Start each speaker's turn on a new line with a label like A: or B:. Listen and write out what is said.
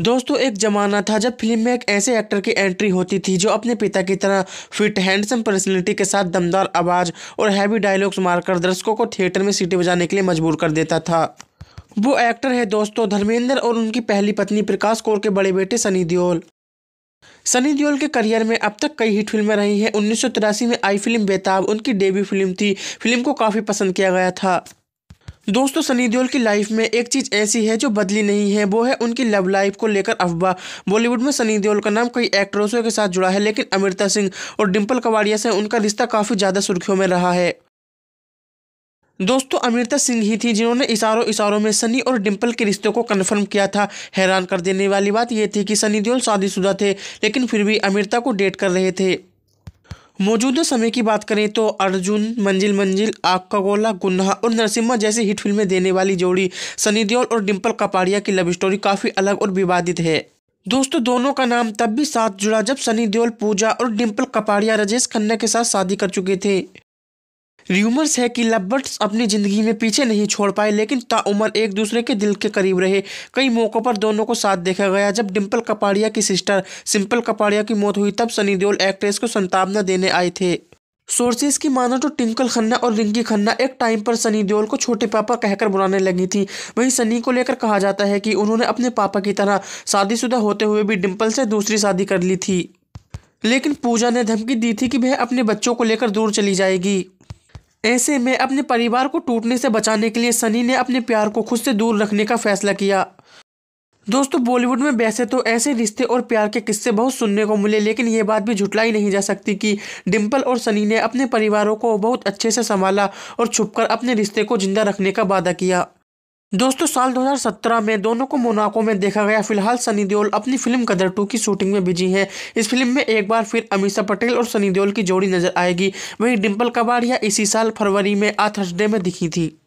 A: दोस्तों एक ज़माना था जब फिल्म में एक ऐसे एक्टर की एंट्री होती थी जो अपने पिता की तरह फिट हैंडसम पर्सनैलिटी के साथ दमदार आवाज़ और हैवी डायलॉग्स मारकर दर्शकों को थिएटर में सीटी बजाने के लिए मजबूर कर देता था वो एक्टर है दोस्तों धर्मेंद्र और उनकी पहली पत्नी प्रकाश कौर के बड़े बेटे सनी दियोल सनी दियोल के करियर में अब तक कई हिट फिल्में रही हैं उन्नीस में आई फिल्म बेताब उनकी डेब्यू फिल्म थी फिल्म को काफ़ी पसंद किया गया था दोस्तों सनी देओल की लाइफ में एक चीज़ ऐसी है जो बदली नहीं है वो है उनकी लव लाइफ को लेकर अफवाह बॉलीवुड में सनी देओल का नाम कई एक्ट्रेसों के साथ जुड़ा है लेकिन अमृता सिंह और डिम्पल कवाड़िया से उनका रिश्ता काफ़ी ज़्यादा सुर्खियों में रहा है दोस्तों अमृता सिंह ही थी जिन्होंने इशारों इशारों में सनी और डिम्पल के रिश्तों को कन्फर्म किया था हैरान कर देने वाली बात यह थी कि सनी देओल शादीशुदा थे लेकिन फिर भी अमृता को डेट कर रहे थे मौजूदा समय की बात करें तो अर्जुन मंजिल मंजिल का गोला गुन्हा और नरसिम्हा जैसी हिट फिल्में देने वाली जोड़ी सनी देओल और डिम्पल कपाड़िया की लव स्टोरी काफ़ी अलग और विवादित है दोस्तों दोनों का नाम तब भी साथ जुड़ा जब सनी देओल पूजा और डिम्पल कपाड़िया राजेश खन्ना के साथ शादी कर चुके थे र्यूमर्स है कि लबर्ट्स अपनी जिंदगी में पीछे नहीं छोड़ पाए लेकिन ताउमर एक दूसरे के दिल के करीब रहे कई मौक़ों पर दोनों को साथ देखा गया जब डिम्पल कपाड़िया की सिस्टर सिंपल कपाड़िया की मौत हुई तब सनी देओल एक्ट्रेस को संतावना देने आए थे सोर्सेज की माना तो टिंकल खन्ना और रिंकी खन्ना एक टाइम पर सनी देओल को छोटे पापा कहकर बुलाने लगी थी वहीं सनी को लेकर कहा जाता है कि उन्होंने अपने पापा की तरह शादीशुदा होते हुए भी डिम्पल से दूसरी शादी कर ली थी लेकिन पूजा ने धमकी दी थी कि वह अपने बच्चों को लेकर दूर चली जाएगी ऐसे में अपने परिवार को टूटने से बचाने के लिए सनी ने अपने प्यार को खुद से दूर रखने का फैसला किया दोस्तों बॉलीवुड में वैसे तो ऐसे रिश्ते और प्यार के किस्से बहुत सुनने को मिले लेकिन ये बात भी झुटलाई नहीं जा सकती कि डिम्पल और सनी ने अपने परिवारों को बहुत अच्छे से संभाला और छुपकर अपने रिश्ते को जिंदा रखने का वादा किया दोस्तों साल 2017 में दोनों को मोनाको में देखा गया फिलहाल सनी देओल अपनी फिल्म कदर टू की शूटिंग में बिजी हैं इस फिल्म में एक बार फिर अमीषा पटेल और सनी देओल की जोड़ी नजर आएगी वहीं डिम्पल कबाड़िया इसी साल फरवरी में आ थर्सडे में दिखी थी